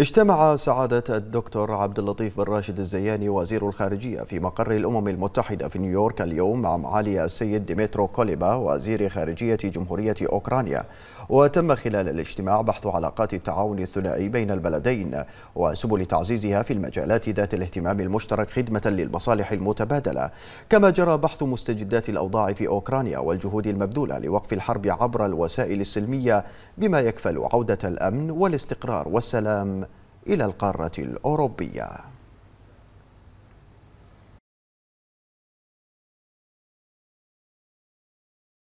اجتمع سعادة الدكتور عبد اللطيف بن راشد الزياني وزير الخارجية في مقر الأمم المتحدة في نيويورك اليوم مع معالي السيد ديمترو كوليبا وزير خارجية جمهورية أوكرانيا وتم خلال الاجتماع بحث علاقات التعاون الثنائي بين البلدين وسبل تعزيزها في المجالات ذات الاهتمام المشترك خدمة للمصالح المتبادلة كما جرى بحث مستجدات الأوضاع في أوكرانيا والجهود المبذولة لوقف الحرب عبر الوسائل السلمية بما يكفل عودة الأمن والاستقرار والسلام إلى القارة الأوروبية